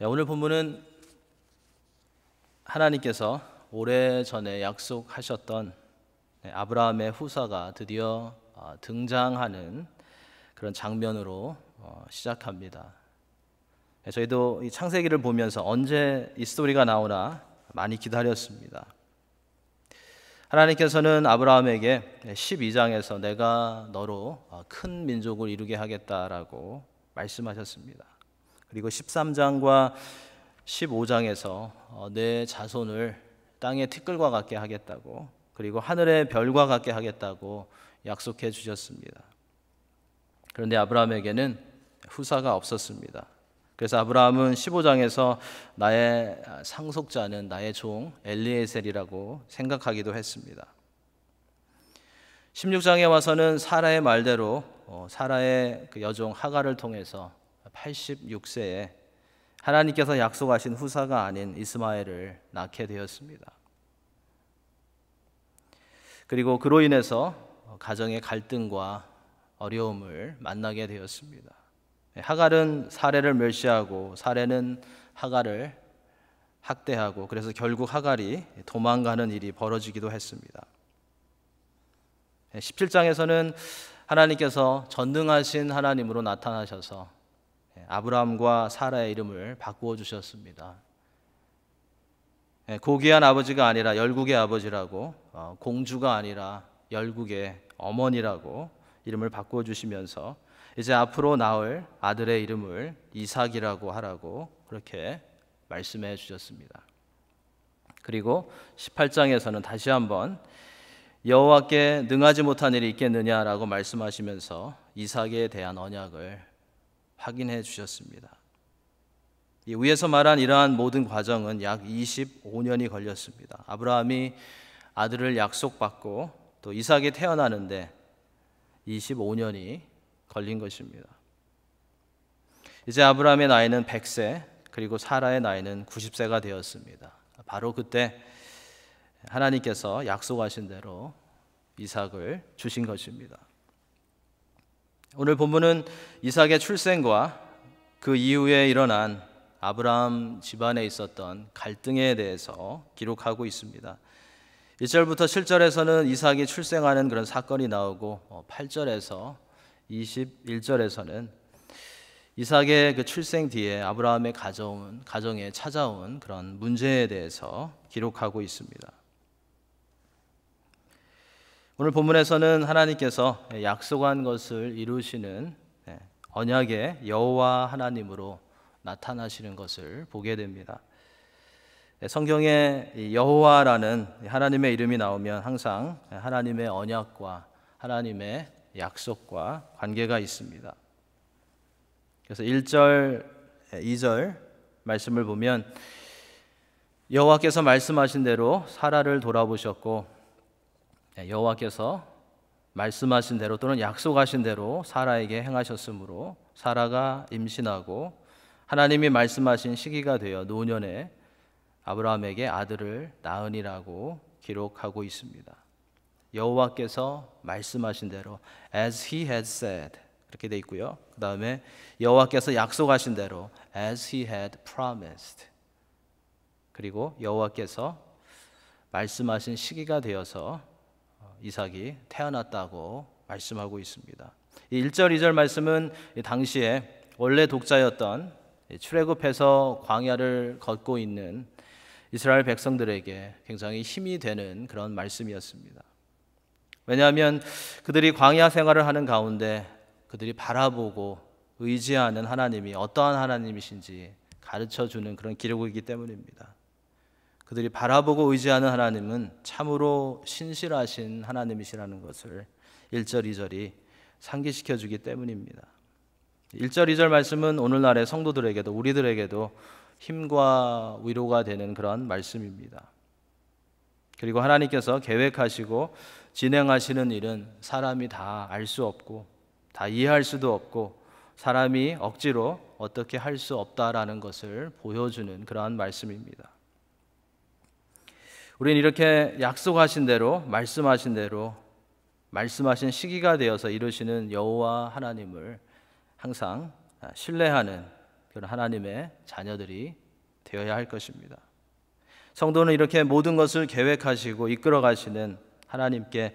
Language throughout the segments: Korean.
네, 오늘 본문은 하나님께서 오래전에 약속하셨던 네, 아브라함의 후사가 드디어 어, 등장하는 그런 장면으로 어, 시작합니다. 네, 저희도 이 창세기를 보면서 언제 이 스토리가 나오나 많이 기다렸습니다. 하나님께서는 아브라함에게 12장에서 내가 너로 어, 큰 민족을 이루게 하겠다라고 말씀하셨습니다. 그리고 13장과 15장에서 어, 내 자손을 땅의 티끌과 같게 하겠다고 그리고 하늘의 별과 같게 하겠다고 약속해 주셨습니다. 그런데 아브라함에게는 후사가 없었습니다. 그래서 아브라함은 15장에서 나의 상속자는 나의 종 엘리에셀이라고 생각하기도 했습니다. 16장에 와서는 사라의 말대로 어, 사라의 그 여종 하가를 통해서 86세에 하나님께서 약속하신 후사가 아닌 이스마엘을 낳게 되었습니다. 그리고 그로 인해서 가정의 갈등과 어려움을 만나게 되었습니다. 하갈은 사례를 멸시하고 사례는 하갈을 학대하고 그래서 결국 하갈이 도망가는 일이 벌어지기도 했습니다. 17장에서는 하나님께서 전능하신 하나님으로 나타나셔서 예, 아브라함과 사라의 이름을 바꾸어 주셨습니다. 예, 고귀한 아버지가 아니라 열국의 아버지라고 어, 공주가 아니라 열국의 어머니라고 이름을 바꾸어 주시면서 이제 앞으로 나올 아들의 이름을 이삭이라고 하라고 그렇게 말씀해 주셨습니다. 그리고 18장에서는 다시 한번 여호와께 능하지 못한 일이 있겠느냐라고 말씀하시면서 이삭에 대한 언약을 확인해 주셨습니다. 위에서 말한 이러한 모든 과정은 약 25년이 걸렸습니다. 아브라함이 아들을 약속받고 또 이삭이 태어나는데 25년이 걸린 것입니다. 이제 아브라함의 나이는 100세, 그리고 사라의 나이는 90세가 되었습니다. 바로 그때 하나님께서 약속하신 대로 이삭을 주신 것입니다. 오늘 본문은 이삭의 출생과 그 이후에 일어난 아브라함 집안에 있었던 갈등에 대해서 기록하고 있습니다. 1절부터 7절에서는 이삭이 출생하는 그런 사건이 나오고 8절에서 어, 21절에서는 이삭의 그 출생 뒤에 아브라함의 가져 가정에 찾아온 그런 문제에 대해서 기록하고 있습니다. 오늘 본문에서는 하나님께서 약속한 것을 이루시는 네, 언약의 여호와 하나님으로 나타나시는 것을 보게 됩니다. 네, 성경에 여호와라는 하나님의 이름이 나오면 항상 하나님의 언약과 하나님의 약속과 관계가 있습니다. 그래서 1절, 2절 말씀을 보면 여호와께서 말씀하신 대로 사라를 돌아보셨고 예, 여호와께서 말씀하신 대로 또는 약속하신 대로 사라에게 행하셨으므로 사라가 임신하고 하나님이 말씀하신 시기가 되어 노년에 아브라함에게 아들을 낳으니라고 기록하고 있습니다. 여호와께서 말씀하신 대로 as he had said 이렇게 돼 있고요. 그다음에 여호와께서 약속하신 대로 as he had promised 그리고 여호와께서 말씀하신 시기가 되어서 이삭이 태어났다고 말씀하고 있습니다. 이 1절 2절 말씀은 당시에 원래 독자였던 출애굽해서 광야를 걷고 있는 이스라엘 백성들에게 굉장히 힘이 되는 그런 말씀이었습니다. 왜냐하면 그들이 광야 생활을 하는 가운데 그들이 바라보고 의지하는 하나님이 어떠한 하나님이신지 가르쳐 주는 그런 기록이기 때문입니다. 그들이 바라보고 의지하는 하나님은 참으로 신실하신 하나님이시라는 것을 1절, 2절이 상기시켜 주기 때문입니다. 1절, 2절 말씀은 오늘날의 성도들에게도 우리들에게도 힘과 위로가 되는 그런 말씀입니다. 그리고 하나님께서 계획하시고 진행하시는 일은 사람이 다 알 수 없고 다 이해할 수도 없고 사람이 억지로 어떻게 할 수 없다라는 것을 보여주는 그러한 말씀입니다. 우리는 이렇게 약속하신 대로 말씀하신 대로 말씀하신 시기가 되어서 이루시는 여호와 하나님을 항상 신뢰하는 그런 하나님의 자녀들이 되어야 할 것입니다. 성도는 이렇게 모든 것을 계획하시고 이끌어 가시는 하나님께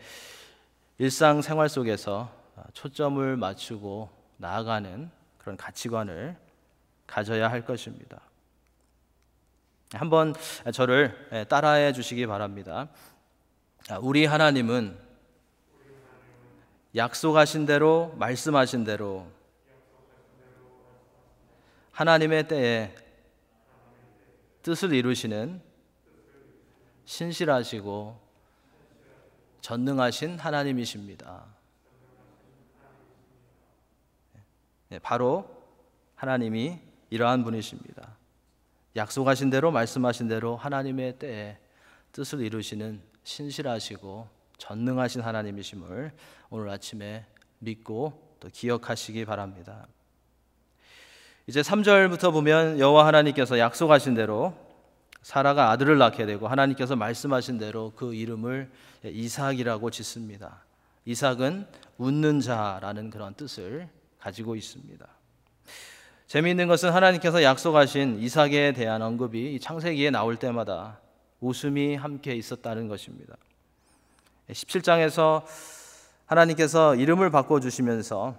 일상 생활 속에서 초점을 맞추고 나아가는 그런 가치관을 가져야 할 것입니다. 한번 저를 예, 따라해 주시기 바랍니다. 우리 하나님은 약속하신 대로 말씀하신 대로 하나님의 때에 뜻을 이루시는 신실하시고 전능하신 하나님이십니다. 예, 바로 하나님이 이러한 분이십니다. 약속하신 대로 말씀하신 대로 하나님의 때에 뜻을 이루시는 신실하시고 전능하신 하나님이심을 오늘 아침에 믿고 또 기억하시기 바랍니다. 이제 3절부터 보면 여호와 하나님께서 약속하신 대로 사라가 아들을 낳게 되고 하나님께서 말씀하신 대로 그 이름을 이삭이라고 짓습니다. 이삭은 웃는 자라는 그런 뜻을 가지고 있습니다. 재미있는 것은 하나님께서 약속하신 이삭에 대한 언급이 창세기에 나올 때마다 웃음이 함께 있었다는 것입니다. 17장에서 하나님께서 이름을 바꿔 주시면서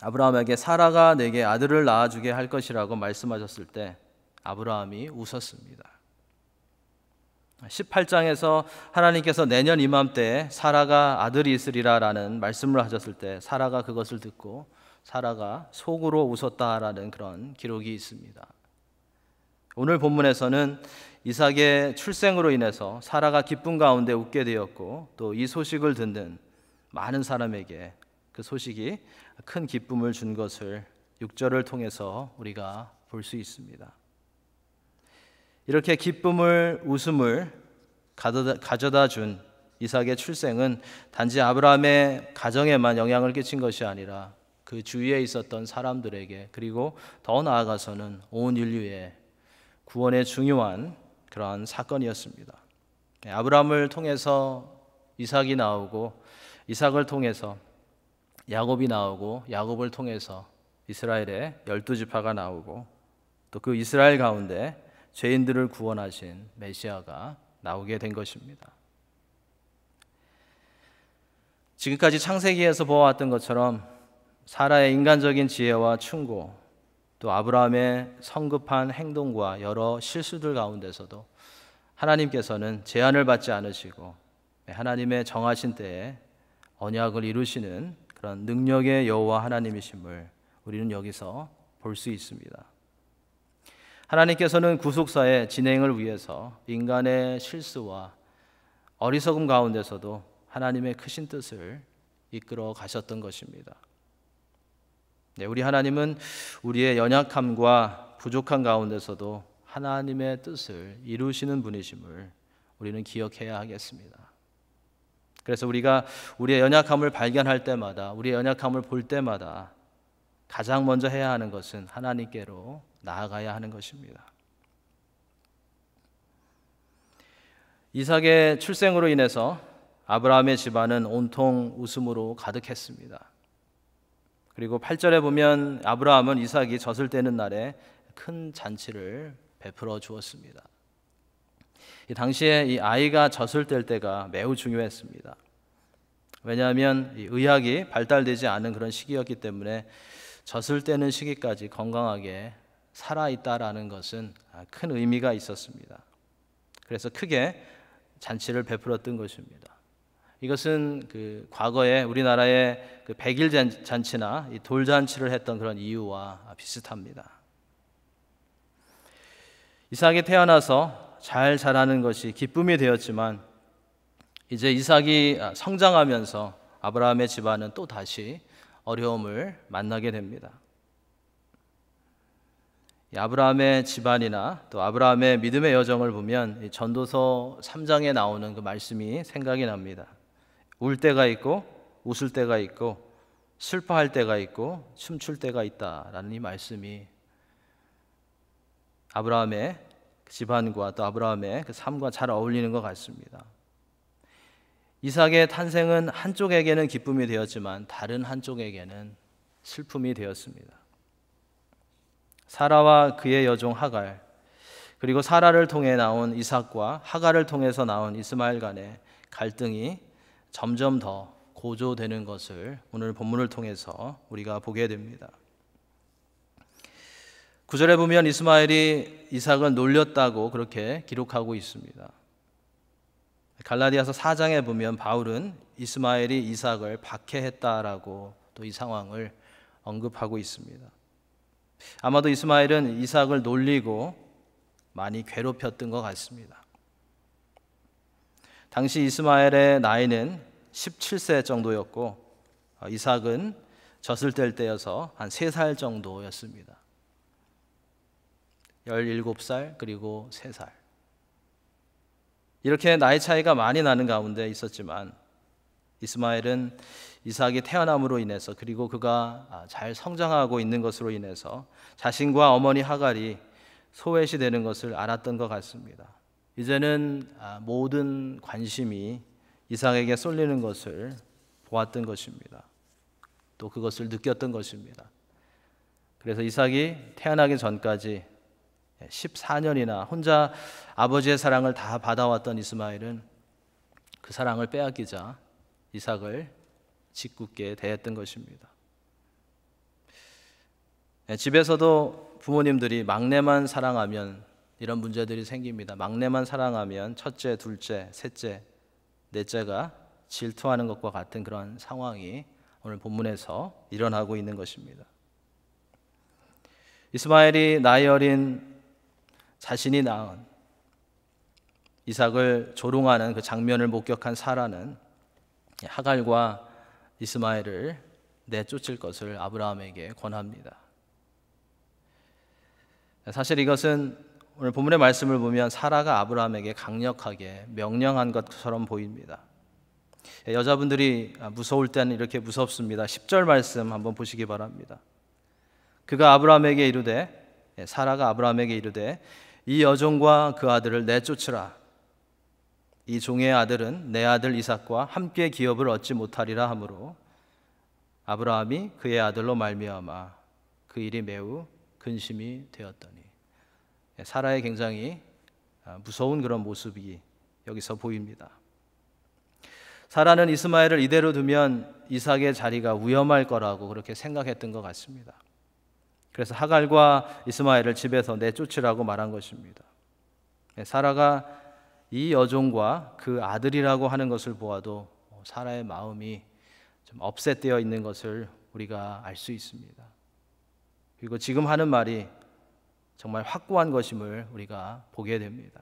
아브라함에게 사라가 내게 아들을 낳아 주게 할 것이라고 말씀하셨을 때 아브라함이 웃었습니다. 18장에서 하나님께서 내년 이맘때 사라가 아들이 있으리라라는 말씀을 하셨을 때 사라가 그것을 듣고 사라가 속으로 웃었다라는 그런 기록이 있습니다. 오늘 본문에서는 이삭의 출생으로 인해서 사라가 기쁨 가운데 웃게 되었고 또 이 소식을 듣는 많은 사람에게 그 소식이 큰 기쁨을 준 것을 6절을 통해서 우리가 볼 수 있습니다. 이렇게 기쁨을 웃음을 가져다 준 이삭의 출생은 단지 아브라함의 가정에만 영향을 끼친 것이 아니라 그 주위에 있었던 사람들에게 그리고 더 나아가서는 온 인류의 구원에 중요한 그러한 사건이었습니다. 네, 아브라함을 통해서 이삭이 나오고 이삭을 통해서 야곱이 나오고 야곱을 통해서 이스라엘의 열두 지파가 나오고 또 그 이스라엘 가운데 죄인들을 구원하신 메시아가 나오게 된 것입니다. 지금까지 창세기에서 보아왔던 것처럼 사라의 인간적인 지혜와 충고, 또 아브라함의 성급한 행동과 여러 실수들 가운데서도 하나님께서는 제한을 받지 않으시고 하나님의 정하신 때에 언약을 이루시는 그런 능력의 여호와 하나님이심을 우리는 여기서 볼 수 있습니다. 하나님께서는 구속사의 진행을 위해서 인간의 실수와 어리석음 가운데서도 하나님의 크신 뜻을 이끌어 가셨던 것입니다. 네, 우리 하나님은 우리의 연약함과 부족한 가운데서도 하나님의 뜻을 이루시는 분이심을 우리는 기억해야 하겠습니다. 그래서 우리가 우리의 연약함을 발견할 때마다, 우리의 연약함을 볼 때마다 가장 먼저 해야 하는 것은 하나님께로 나아가야 하는 것입니다. 이삭의 출생으로 인해서 아브라함의 집안은 온통 웃음으로 가득했습니다. 그리고 8절에 보면 아브라함은 이삭이 젖을 때는 날에 큰 잔치를 베풀어 주었습니다. 이 당시에 이 아이가 젖을 뗄 때가 매우 중요했습니다. 왜냐하면 의학이 발달되지 않은 그런 시기였기 때문에 젖을 떼는 시기까지 건강하게 살아있다라는 것은 큰 의미가 있었습니다. 그래서 크게 잔치를 베풀었던 것입니다. 이것은 그 과거에 우리나라의 그 백일 잔치나 돌잔치를 했던 그런 이유와 비슷합니다. 이삭이 태어나서 잘 자라는 것이 기쁨이 되었지만 이제 이삭이 아, 성장하면서 아브라함의 집안은 또 다시 어려움을 만나게 됩니다. 아브라함의 집안이나 또 아브라함의 믿음의 여정을 보면 전도서 3장에 나오는 그 말씀이 생각이 납니다. 울 때가 있고 웃을 때가 있고 슬퍼할 때가 있고 춤출 때가 있다라는 이 말씀이 아브라함의 그 집안과 또 아브라함의 그 삶과 잘 어울리는 것 같습니다. 이삭의 탄생은 한쪽에게는 기쁨이 되었지만 다른 한쪽에게는 슬픔이 되었습니다. 사라와 그의 여종 하갈 그리고 사라를 통해 나온 이삭과 하갈을 통해서 나온 이스마엘 간의 갈등이 점점 더 고조되는 것을 오늘 본문을 통해서 우리가 보게 됩니다. 구절에 보면 이스마엘이 이삭을 놀렸다고 그렇게 기록하고 있습니다. 갈라디아서 4장에 보면 바울은 이스마엘이 이삭을 박해했다라고 또 이 상황을 언급하고 있습니다. 아마도 이스마엘은 이삭을 놀리고 많이 괴롭혔던 것 같습니다. 당시 이스마엘의 나이는 17세 정도였고 어, 이삭은 젖을 뗄 때여서 한 3살 정도였습니다. 17살 그리고 3살. 이렇게 나이 차이가 많이 나는 가운데 있었지만 이스마엘은 이삭이 태어남으로 인해서 그리고 그가 아, 잘 성장하고 있는 것으로 인해서 자신과 어머니 하갈이 소외시 되는 것을 알았던 것 같습니다. 이제는 아, 모든 관심이 이삭에게 쏠리는 것을 보았던 것입니다. 또 그것을 느꼈던 것입니다. 그래서 이삭이 태어나기 전까지 14년이나 예, 혼자 아버지의 사랑을 다 받아왔던 이스마엘은 그 사랑을 빼앗기자 이삭을 짓궂게 대했던 것입니다. 예, 집에서도 부모님들이 막내만 사랑하면 이런 문제들이 생깁니다. 막내만 사랑하면 첫째, 둘째, 셋째, 넷째가 질투하는 것과 같은 그런 상황이 오늘 본문에서 일어나고 있는 것입니다. 이스마엘이 나이 어린 자신이 낳은 이삭을 조롱하는 그 장면을 목격한 사라는 하갈과 이스마엘을 내쫓을 것을 아브라함에게 권합니다. 사실 이것은 오늘 본문의 말씀을 보면 사라가 아브라함에게 강력하게 명령한 것처럼 보입니다. 여자분들이 아, 무서울 때는 이렇게 무섭습니다. 10절 말씀 한번 보시기 바랍니다. 그가 아브라함에게 이르되 예, 사라가 아브라함에게 이르되 이 여종과 그 아들을 내쫓으라. 이 종의 아들은 내 아들 이삭과 함께 기업을 얻지 못하리라 하므로 아브라함이 그의 아들로 말미암아 그 일이 매우 근심이 되었더니 예, 사라의 굉장히 아, 무서운 그런 모습이 여기서 보입니다. 사라는 이스마엘을 이대로 두면 이삭의 자리가 위험할 거라고 그렇게 생각했던 것 같습니다. 그래서 하갈과 이스마엘을 집에서 내쫓으라고 말한 것입니다. 예, 사라가 이 여종과 그 아들이라고 하는 것을 보아도 사라의 마음이 좀 업셋되어 있는 것을 우리가 알 수 있습니다. 그리고 지금 하는 말이 정말 확고한 것임을 우리가 보게 됩니다.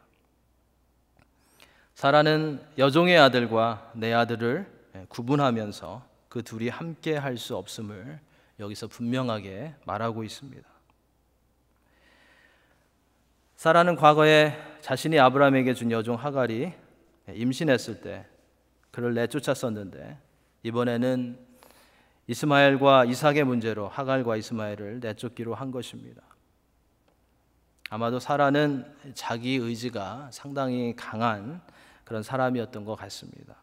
사라는 여종의 아들과 내 아들을 예, 구분하면서 그 둘이 함께 할 수 없음을 여기서 분명하게 말하고 있습니다. 사라는 과거에 자신이 아브라함에게 준 여종 하갈이 예, 임신했을 때 그를 내쫓았었는데 이번에는 이스마엘과 이삭의 문제로 하갈과 이스마엘을 내쫓기로 한 것입니다. 아마도 사라는 자기 의지가 상당히 강한 그런 사람이었던 것 같습니다.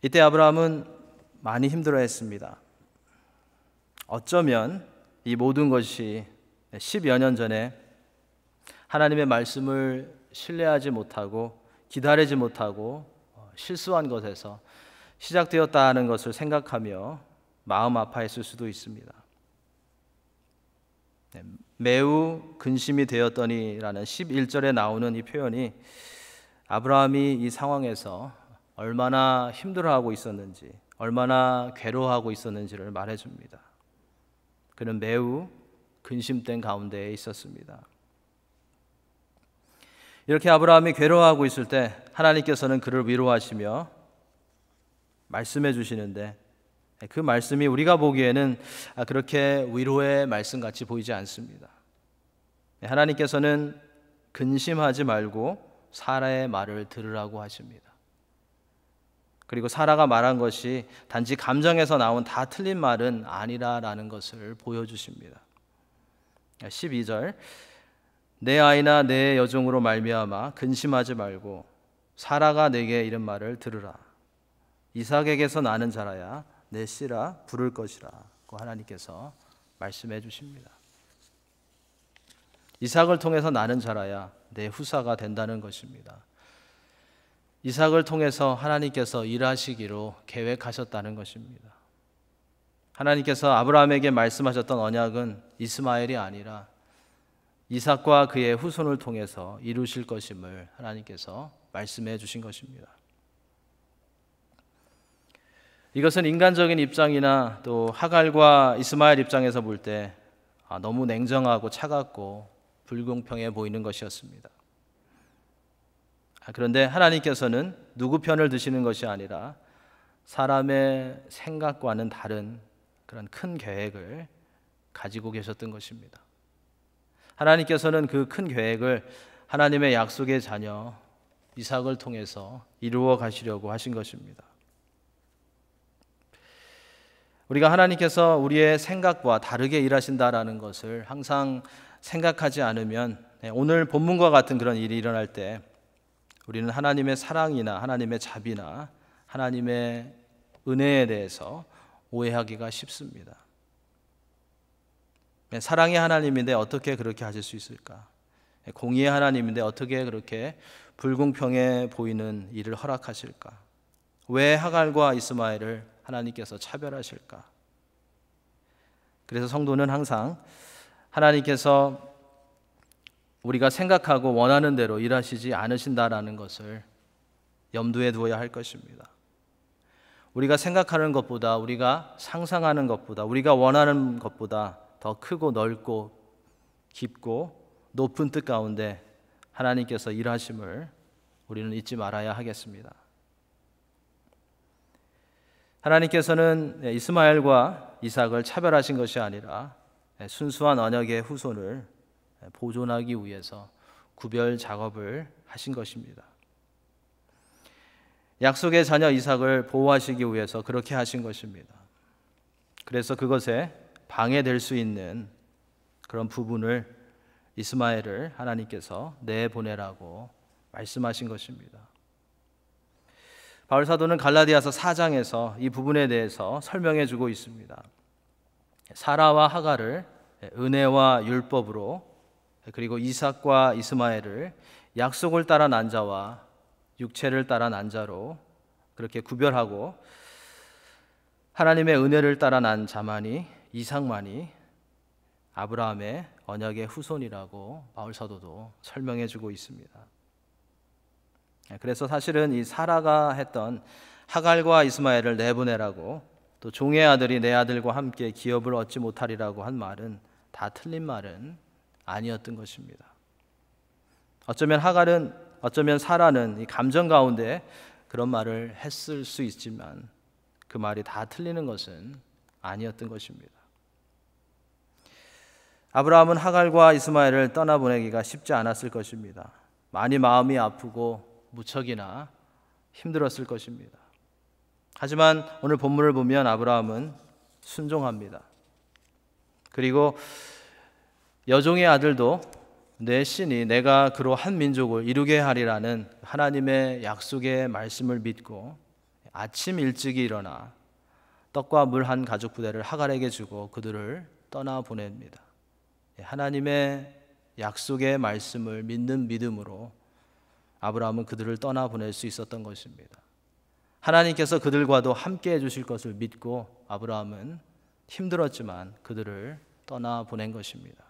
이때 아브라함은 많이 힘들어 했습니다. 어쩌면 이 모든 것이 10여 년 전에 하나님의 말씀을 신뢰하지 못하고 기다리지 못하고 실수한 것에서 시작되었다는 것을 생각하며 마음 아파했을 수도 있습니다. 네, 매우 근심이 되었더니라는 11절에 나오는 이 표현이 아브라함이 이 상황에서 얼마나 힘들어하고 있었는지, 얼마나 괴로워하고 있었는지를 말해줍니다. 그는 매우 근심된 가운데에 있었습니다. 이렇게 아브라함이 괴로워하고 있을 때 하나님께서는 그를 위로하시며 말씀해 주시는데 네, 그 말씀이 우리가 보기에는 아, 그렇게 위로의 말씀 같이 보이지 않습니다. 네, 하나님께서는 근심하지 말고 사라의 말을 들으라고 하십니다. 그리고 사라가 말한 것이 단지 감정에서 나온 다 틀린 말은 아니라라는 것을 보여주십니다. 12절 내 아이나 내 여종으로 말미암아 근심하지 말고 사라가 내게 이런 말을 들으라 이삭에게서 나는 자라야 내시라 부를 것이라고 그 하나님께서 말씀해 주십니다. 이삭을 통해서 나는 자라야 내 후사가 된다는 것입니다. 이삭을 통해서 하나님께서 일하시기로 계획하셨다는 것입니다. 하나님께서 아브라함에게 말씀하셨던 언약은 이스마엘이 아니라 이삭과 그의 후손을 통해서 이루실 것임을 하나님께서 말씀해 주신 것입니다. 이것은 인간적인 입장이나 또 하갈과 이스마엘 입장에서 볼때 아, 너무 냉정하고 차갑고 불공평해 보이는 것이었습니다. 아, 그런데 하나님께서는 누구 편을 드시는 것이 아니라 사람의 생각과는 다른 그런 큰 계획을 가지고 계셨던 것입니다. 하나님께서는 그 큰 계획을 하나님의 약속의 자녀 이삭을 통해서 이루어 가시려고 하신 것입니다. 우리가 하나님께서 우리의 생각과 다르게 일하신다라는 것을 항상 생각하지 않으면 네, 오늘 본문과 같은 그런 일이 일어날 때 우리는 하나님의 사랑이나 하나님의 자비나 하나님의 은혜에 대해서 오해하기가 쉽습니다. 네, 사랑의 하나님인데 어떻게 그렇게 하실 수 있을까? 네, 공의의 하나님인데 어떻게 그렇게 불공평해 보이는 일을 허락하실까? 왜 하갈과 이스마엘을 하나님께서 차별하실까? 그래서 성도는 항상 하나님께서 우리가 생각하고 원하는 대로 일하시지 않으신다라는 것을 염두에 두어야 할 것입니다. 우리가 생각하는 것보다 우리가 상상하는 것보다 우리가 원하는 것보다 더 크고 넓고 깊고 높은 뜻 가운데 하나님께서 일하심을 우리는 잊지 말아야 하겠습니다. 하나님께서는 이스마엘과 이삭을 차별하신 것이 아니라 순수한 언약의 후손을 보존하기 위해서 구별 작업을 하신 것입니다. 약속의 자녀 이삭을 보호하시기 위해서 그렇게 하신 것입니다. 그래서 그것에 방해될 수 있는 그런 부분을 이스마엘을 하나님께서 내보내라고 말씀하신 것입니다. 바울 사도는 갈라디아서 4장에서 이 부분에 대해서 설명해 주고 있습니다. 사라와 하가를 예, 은혜와 율법으로 예, 그리고 이삭과 이스마엘을 약속을 따라 난 자와 육체를 따라 난 자로 그렇게 구별하고 하나님의 은혜를 따라 난 자만이 이삭만이 아브라함의 언약의 후손이라고 바울 사도도 설명해 주고 있습니다. 예, 그래서 사실은 이 사라가 했던 하갈과 이스마엘을 내보내라고 또 종의 아들이 내 아들과 함께 기업을 얻지 못하리라고 한 말은 다 틀린 말은 아니었던 것입니다. 어쩌면 하갈은 어쩌면 사라는 이 감정 가운데 그런 말을 했을 수 있지만 그 말이 다 틀리는 것은 아니었던 것입니다. 아브라함은 하갈과 이스마엘을 떠나보내기가 쉽지 않았을 것입니다. 많이 마음이 아프고 무척이나 힘들었을 것입니다. 하지만 오늘 본문을 보면 아브라함은 순종합니다. 그리고 여종의 아들도 내 신이 내가 그로 한 민족을 이루게 하리라는 하나님의 약속의 말씀을 믿고 아침 일찍이 일어나 떡과 물 한 가죽 부대를 하갈에게 주고 그들을 떠나 보냅니다. 예, 하나님의 약속의 말씀을 믿는 믿음으로 아브라함은 그들을 떠나 보낼 수 있었던 것입니다. 하나님께서 그들과도 함께 해 주실 것을 믿고 아브라함은 힘들었지만 그들을 떠나 보낸 것입니다.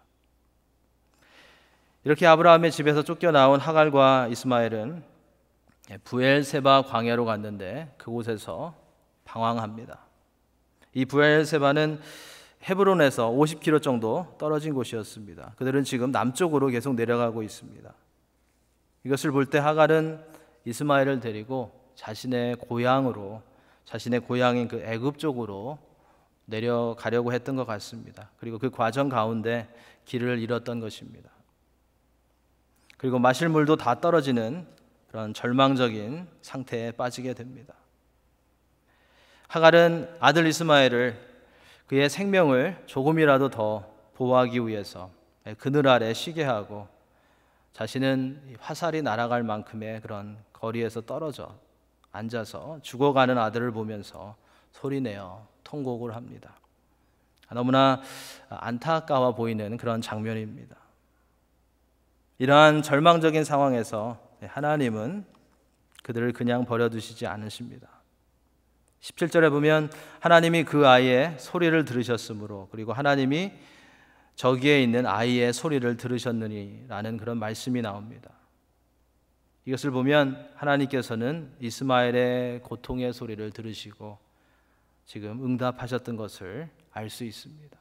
이렇게 아브라함의 집에서 쫓겨나온 하갈과 이스마엘은 부엘세바 광야로 갔는데 그곳에서 방황합니다. 이 부엘세바는 헤브론에서 50km 정도 떨어진 곳이었습니다. 그들은 지금 남쪽으로 계속 내려가고 있습니다. 이것을 볼 때 하갈은 이스마엘을 데리고 자신의 고향으로 자신의 고향인 그 애굽 쪽으로 내려가려고 했던 것 같습니다. 그리고 그 과정 가운데 길을 잃었던 것입니다. 그리고 마실 물도 다 떨어지는 그런 절망적인 상태에 빠지게 됩니다. 하갈은 아들 이스마엘을 그의 생명을 조금이라도 더 보호하기 위해서 그늘 아래 쉬게 하고 자신은 화살이 날아갈 만큼의 그런 거리에서 떨어져 앉아서 죽어가는 아들을 보면서 소리내어 통곡을 합니다. 너무나 안타까워 보이는 그런 장면입니다. 이러한 절망적인 상황에서 하나님은 그들을 그냥 버려두시지 않으십니다. 17절에 보면 하나님이 그 아이의 소리를 들으셨으므로 그리고 하나님이 저기에 있는 아이의 소리를 들으셨느니라는 그런 말씀이 나옵니다. 이것을 보면 하나님께서는 이스마엘의 고통의 소리를 들으시고 지금 응답하셨던 것을 알 수 있습니다.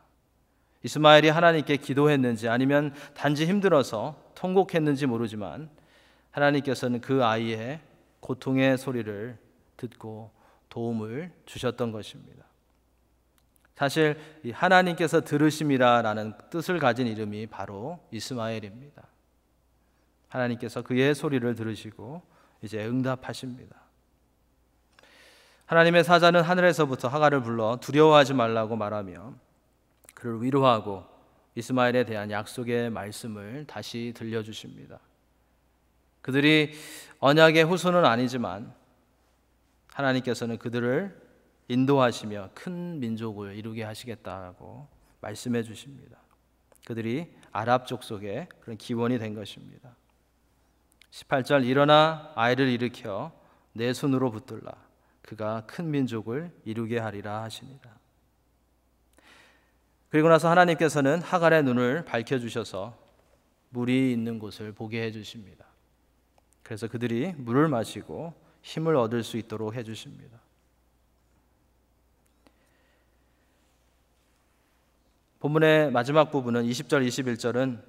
이스마엘이 하나님께 기도했는지 아니면 단지 힘들어서 통곡했는지 모르지만 하나님께서는 그 아이의 고통의 소리를 듣고 도움을 주셨던 것입니다. 사실 하나님께서 들으심이라라는 뜻을 가진 이름이 바로 이스마엘입니다. 하나님께서 그의 소리를 들으시고 이제 응답하십니다. 하나님의 사자는 하늘에서부터 하가를 불러 두려워하지 말라고 말하며 그를 위로하고 이스마엘에 대한 약속의 말씀을 다시 들려주십니다. 그들이 언약의 후손은 아니지만 하나님께서는 그들을 인도하시며 큰 민족을 이루게 하시겠다고 말씀해 주십니다. 그들이 아랍 족속의 그런 기원이 된 것입니다. 18절 일어나 아이를 일으켜 내 손으로 붙들라 그가 큰 민족을 이루게 하리라 하십니다. 그리고 나서 하나님께서는 하갈의 눈을 밝혀 주셔서 물이 있는 곳을 보게 해 주십니다. 그래서 그들이 물을 마시고 힘을 얻을 수 있도록 해 주십니다. 본문의 마지막 부분은 20절 21절은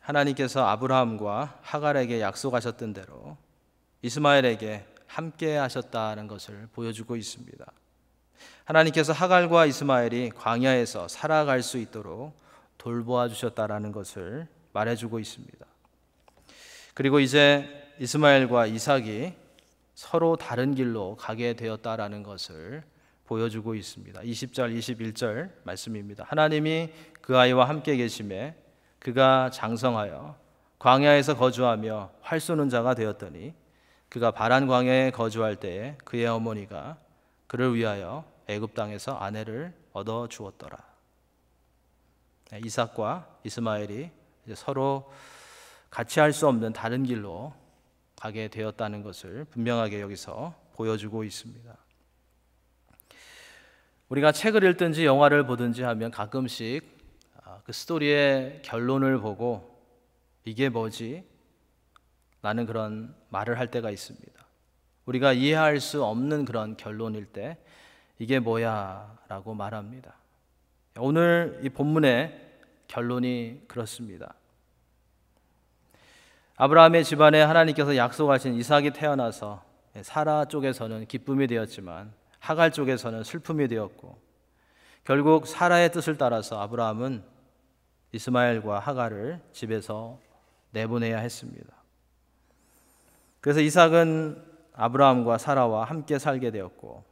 하나님께서 아브라함과 하갈에게 약속하셨던 대로 이스마엘에게 함께 하셨다는 것을 보여주고 있습니다. 하나님께서 하갈과 이스마엘이 광야에서 살아갈 수 있도록 돌보아 주셨다라는 것을 말해주고 있습니다. 그리고 이제 이스마엘과 이삭이 서로 다른 길로 가게 되었다라는 것을 보여주고 있습니다. 20절, 21절 말씀입니다. 하나님이 그 아이와 함께 계심에 그가 장성하여 광야에서 거주하며 활 쏘는 자가 되었더니 그가 바란 광야에 거주할 때에 그의 어머니가 그를 위하여 애굽 땅에서 아내를 얻어 주었더라. 네, 이삭과 이스마엘이 서로 같이 할 수 없는 다른 길로 가게 되었다는 것을 분명하게 여기서 보여주고 있습니다. 우리가 책을 읽든지 영화를 보든지 하면 가끔씩 아, 그 스토리의 결론을 보고 이게 뭐지? 라는 그런 말을 할 때가 있습니다. 우리가 이해할 수 없는 그런 결론일 때 이게 뭐야? 라고 말합니다. 오늘 이 본문의 결론이 그렇습니다. 아브라함의 집안에 하나님께서 약속하신 이삭이 태어나서 사라 쪽에서는 기쁨이 되었지만 하갈 쪽에서는 슬픔이 되었고 결국 사라의 뜻을 따라서 아브라함은 이스마엘과 하갈을 집에서 내보내야 했습니다. 그래서 이삭은 아브라함과 사라와 함께 살게 되었고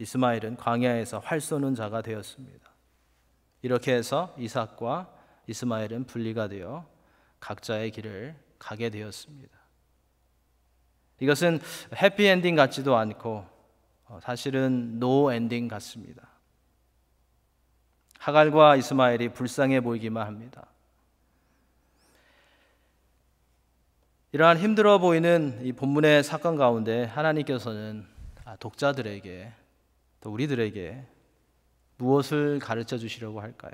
이스마엘은 광야에서 활 쏘는 자가 되었습니다. 이렇게 해서 이삭과 이스마엘은 분리가 되어 각자의 길을 가게 되었습니다. 이것은 해피엔딩 같지도 않고 어, 사실은 노 엔딩 같습니다. 하갈과 이스마엘이 불쌍해 보이기만 합니다. 이러한 힘들어 보이는 이 본문의 사건 가운데 하나님께서는 아, 독자들에게 또 우리들에게 무엇을 가르쳐 주시려고 할까요?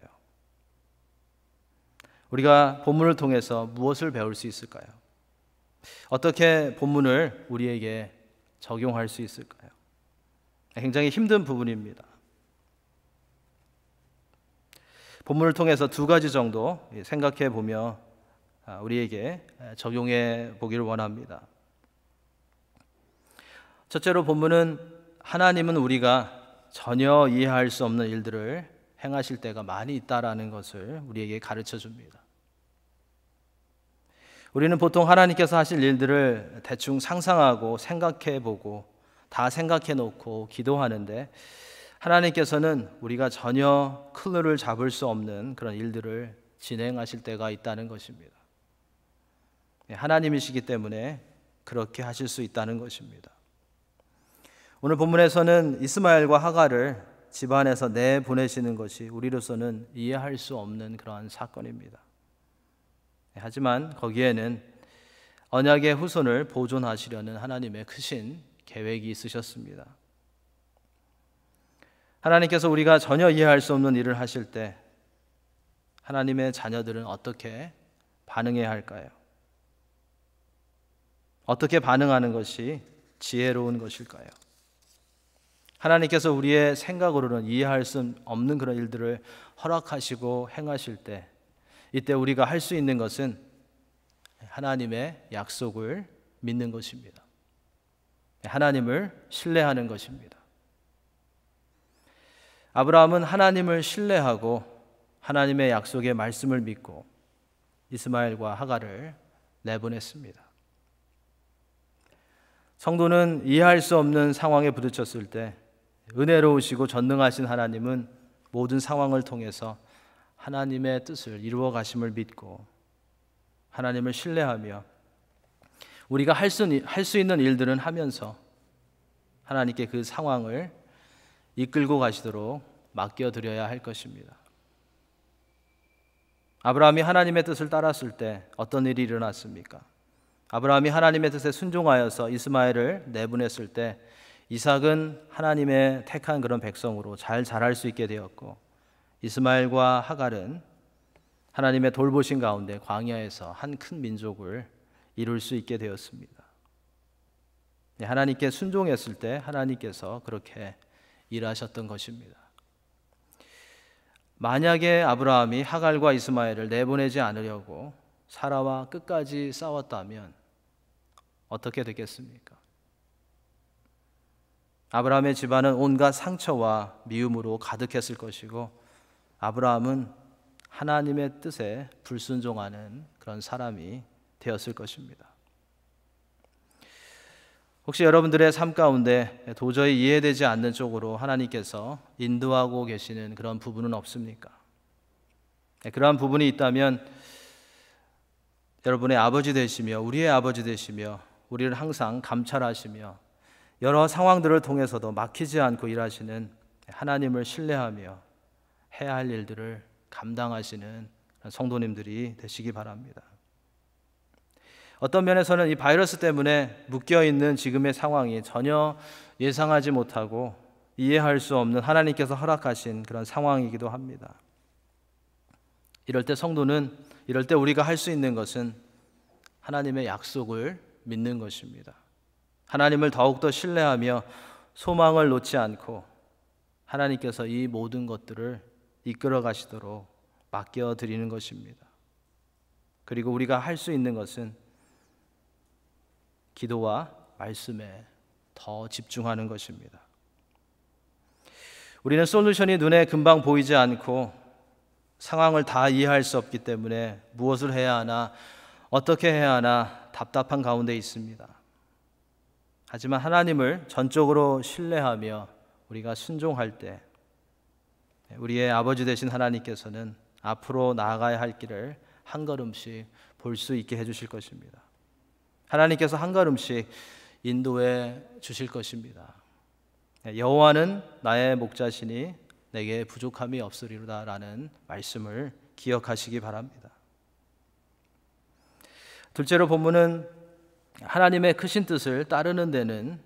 우리가 본문을 통해서 무엇을 배울 수 있을까요? 어떻게 본문을 우리에게 적용할 수 있을까요? 굉장히 힘든 부분입니다. 본문을 통해서 두 가지 정도 생각해 보며 아, 우리에게 적용해 보기를 원합니다. 첫째로 본문은 하나님은 우리가 전혀 이해할 수 없는 일들을 행하실 때가 많이 있다라는 것을 우리에게 가르쳐 줍니다. 우리는 보통 하나님께서 하실 일들을 대충 상상하고 생각해 보고 다 생각해 놓고 기도하는데 하나님께서는 우리가 전혀 클루를 잡을 수 없는 그런 일들을 진행하실 때가 있다는 것입니다. 예, 하나님이시기 때문에 그렇게 하실 수 있다는 것입니다. 오늘 본문에서는 이스마엘과 하가를 집안에서 내 보내시는 것이 우리로서는 이해할 수 없는 그러한 사건입니다. 예, 하지만 거기에는 언약의 후손을 보존하시려는 하나님의 크신 계획이 있으셨습니다. 하나님께서 우리가 전혀 이해할 수 없는 일을 하실 때 하나님의 자녀들은 어떻게 반응해야 할까요? 어떻게 반응하는 것이 지혜로운 것일까요? 하나님께서 우리의 생각으로는 이해할 수 없는 그런 일들을 허락하시고 행하실 때 이때 우리가 할 수 있는 것은 하나님의 약속을 믿는 것입니다. 하나님을 신뢰하는 것입니다. 아브라함은 하나님을 신뢰하고 하나님의 약속의 말씀을 믿고 이스마엘과 하가를 내보냈습니다. 성도는 이해할 수 없는 상황에 부딪혔을 때 은혜로우시고 전능하신 하나님은 모든 상황을 통해서 하나님의 뜻을 이루어 가심을 믿고 하나님을 신뢰하며 우리가 할 수 있는 일들은 하면서 하나님께 그 상황을 이끌고 가시도록 맡겨드려야 할 것입니다. 아브라함이 하나님의 뜻을 따랐을 때 어떤 일이 일어났습니까? 아브라함이 하나님의 뜻에 순종하여서 이스마엘을 내보냈을 때 이삭은 하나님의 택한 그런 백성으로 잘 자랄 수 있게 되었고 이스마엘과 하갈은 하나님의 돌보신 가운데 광야에서 한 큰 민족을 이룰 수 있게 되었습니다. 네, 하나님께 순종했을 때 하나님께서 그렇게 일하셨던 것입니다. 만약에 아브라함이 하갈과 이스마엘을 내보내지 않으려고 사라와 끝까지 싸웠다면 어떻게 됐겠습니까? 아브라함의 집안은 온갖 상처와 미움으로 가득했을 것이고 아브라함은 하나님의 뜻에 불순종하는 그런 사람이 되었을 것입니다. 혹시 여러분들의 삶 가운데 도저히 이해되지 않는 쪽으로 하나님께서 인도하고 계시는 그런 부분은 없습니까? 네, 그러한 부분이 있다면 여러분의 아버지 되시며 우리의 아버지 되시며 우리를 항상 감찰하시며 여러 상황들을 통해서도 막히지 않고 일하시는 하나님을 신뢰하며 해야 할 일들을 감당하시는 성도님들이 되시기 바랍니다. 어떤 면에서는 이 바이러스 때문에 묶여 있는 지금의 상황이 전혀 예상하지 못하고 이해할 수 없는 하나님께서 허락하신 그런 상황이기도 합니다. 이럴 때 성도는 이럴 때 우리가 할 수 있는 것은 하나님의 약속을 믿는 것입니다. 하나님을 더욱더 신뢰하며 소망을 놓지 않고 하나님께서 이 모든 것들을 이끌어 가시도록 맡겨 드리는 것입니다. 그리고 우리가 할 수 있는 것은 기도와 말씀에 더 집중하는 것입니다. 우리는 솔루션이 눈에 금방 보이지 않고 상황을 다 이해할 수 없기 때문에 무엇을 해야 하나, 어떻게 해야 하나 답답한 가운데 있습니다. 하지만 하나님을 전적으로 신뢰하며 우리가 순종할 때 우리의 아버지 되신 하나님께서는 앞으로 나아가야 할 길을 한 걸음씩 볼 수 있게 해주실 것입니다. 하나님께서 한 걸음씩 인도해 주실 것입니다. 네, 여호와는 나의 목자시니 내게 부족함이 없으리로다라는 말씀을 기억하시기 바랍니다. 둘째로 본문은 하나님의 크신 뜻을 따르는 데는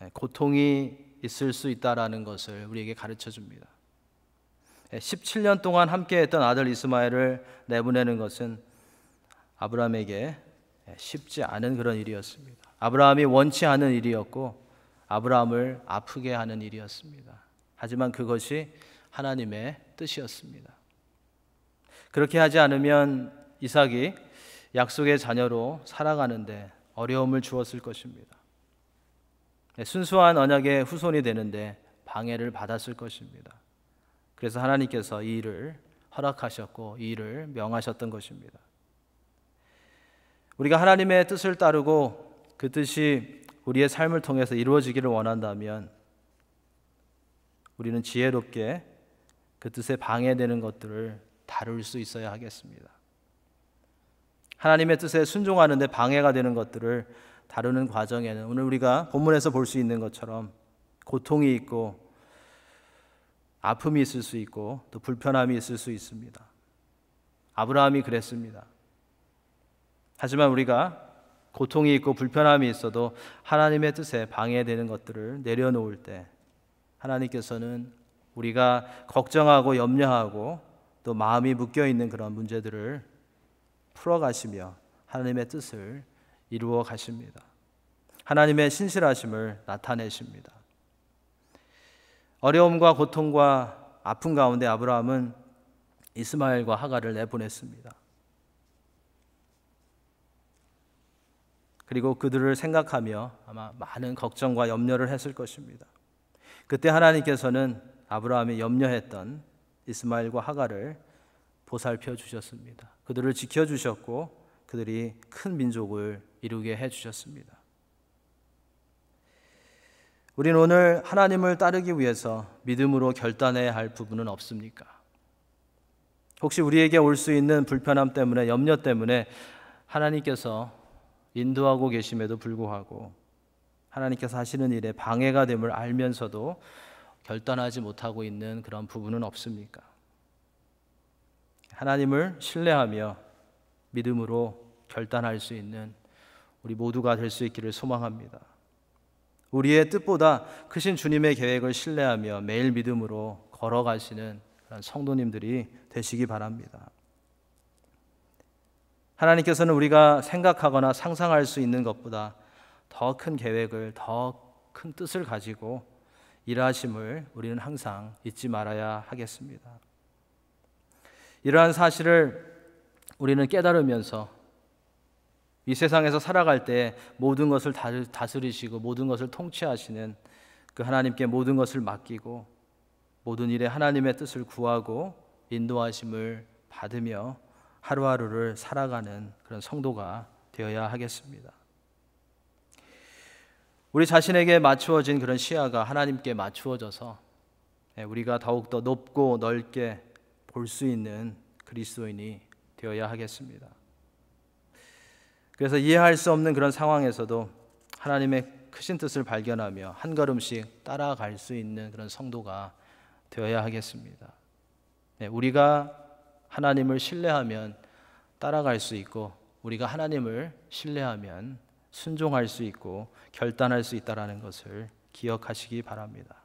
네, 고통이 있을 수 있다라는 것을 우리에게 가르쳐 줍니다. 17년 동안 함께했던 아들 이스마엘을 내보내는 것은 아브라함에게 예, 쉽지 않은 그런 일이었습니다. 아브라함이 원치 않은 일이었고 아브라함을 아프게 하는 일이었습니다. 하지만 그것이 하나님의 뜻이었습니다. 그렇게 하지 않으면 이삭이 약속의 자녀로 살아가는데 어려움을 주었을 것입니다. 예, 순수한 언약의 후손이 되는데 방해를 받았을 것입니다. 그래서 하나님께서 이 일을 허락하셨고 이 일을 명하셨던 것입니다. 우리가 하나님의 뜻을 따르고 그 뜻이 우리의 삶을 통해서 이루어지기를 원한다면 우리는 지혜롭게 그 뜻에 방해되는 것들을 다룰 수 있어야 하겠습니다. 하나님의 뜻에 순종하는데 방해가 되는 것들을 다루는 과정에는 오늘 우리가 본문에서 볼 수 있는 것처럼 고통이 있고 아픔이 있을 수 있고 또 불편함이 있을 수 있습니다. 아브라함이 그랬습니다. 하지만 우리가 고통이 있고 불편함이 있어도 하나님의 뜻에 방해되는 것들을 내려놓을 때 하나님께서는 우리가 걱정하고 염려하고 또 마음이 묶여 있는 그런 문제들을 풀어가시며 하나님의 뜻을 이루어 가십니다. 하나님의 신실하심을 나타내십니다. 어려움과 고통과 아픔 가운데 아브라함은 이스마엘과 하가를 내보냈습니다. 그리고 그들을 생각하며 아마 많은 걱정과 염려를 했을 것입니다. 그때 하나님께서는 아브라함이 염려했던 이스마엘과 하가를 보살펴 주셨습니다. 그들을 지켜 주셨고 그들이 큰 민족을 이루게 해 주셨습니다. 우리는 오늘 하나님을 따르기 위해서 믿음으로 결단해야 할 부분은 없습니까? 혹시 우리에게 올 수 있는 불편함 때문에 염려 때문에 하나님께서 인도하고 계심에도 불구하고 하나님께서 하시는 일에 방해가 됨을 알면서도 결단하지 못하고 있는 그런 부분은 없습니까? 하나님을 신뢰하며 믿음으로 결단할 수 있는 우리 모두가 될 수 있기를 소망합니다. 우리의 뜻보다 크신 주님의 계획을 신뢰하며 매일 믿음으로 걸어가시는 그런 성도님들이 되시기 바랍니다. 하나님께서는 우리가 생각하거나 상상할 수 있는 것보다 더 큰 계획을, 더 큰 뜻을 가지고 일하심을 우리는 항상 잊지 말아야 하겠습니다. 이러한 사실을 우리는 깨달으면서 이 세상에서 살아갈 때 모든 것을 다스리시고 모든 것을 통치하시는 그 하나님께 모든 것을 맡기고 모든 일에 하나님의 뜻을 구하고 인도하심을 받으며 하루하루를 살아가는 그런 성도가 되어야 하겠습니다. 우리 자신에게 맞추어진 그런 시야가 하나님께 맞추어져서 예, 우리가 더욱더 높고 넓게 볼 수 있는 그리스도인이 되어야 하겠습니다. 그래서 이해할 수 없는 그런 상황에서도 하나님의 크신 뜻을 발견하며 한 걸음씩 따라갈 수 있는 그런 성도가 되어야 하겠습니다. 네, 우리가 하나님을 신뢰하면 따라갈 수 있고 우리가 하나님을 신뢰하면 순종할 수 있고 결단할 수 있다라는 것을 기억하시기 바랍니다.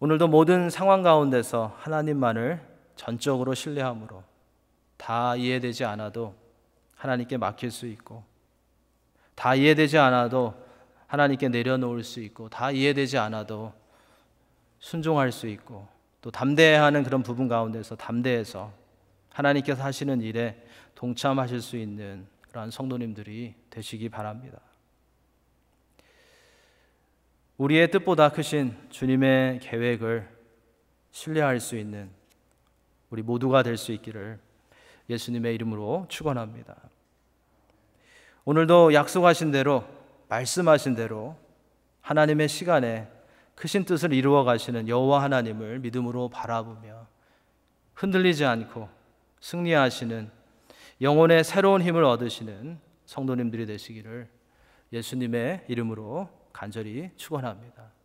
오늘도 모든 상황 가운데서 하나님만을 전적으로 신뢰함으로 다 이해되지 않아도 하나님께 맡길 수 있고 다 이해되지 않아도 하나님께 내려놓을 수 있고 다 이해되지 않아도 순종할 수 있고 또 담대하는 그런 부분 가운데서 담대해서 하나님께서 하시는 일에 동참하실 수 있는 그러한 성도님들이 되시기 바랍니다. 우리의 뜻보다 크신 주님의 계획을 신뢰할 수 있는 우리 모두가 될 수 있기를 예수님의 이름으로 축원합니다. 오늘도 약속하신 대로 말씀하신 대로 하나님의 시간에 크신 뜻을 이루어 가시는 여호와 하나님을 믿음으로 바라보며 흔들리지 않고 승리하시는 영혼의 새로운 힘을 얻으시는 성도님들이 되시기를 예수님의 이름으로 간절히 축원합니다.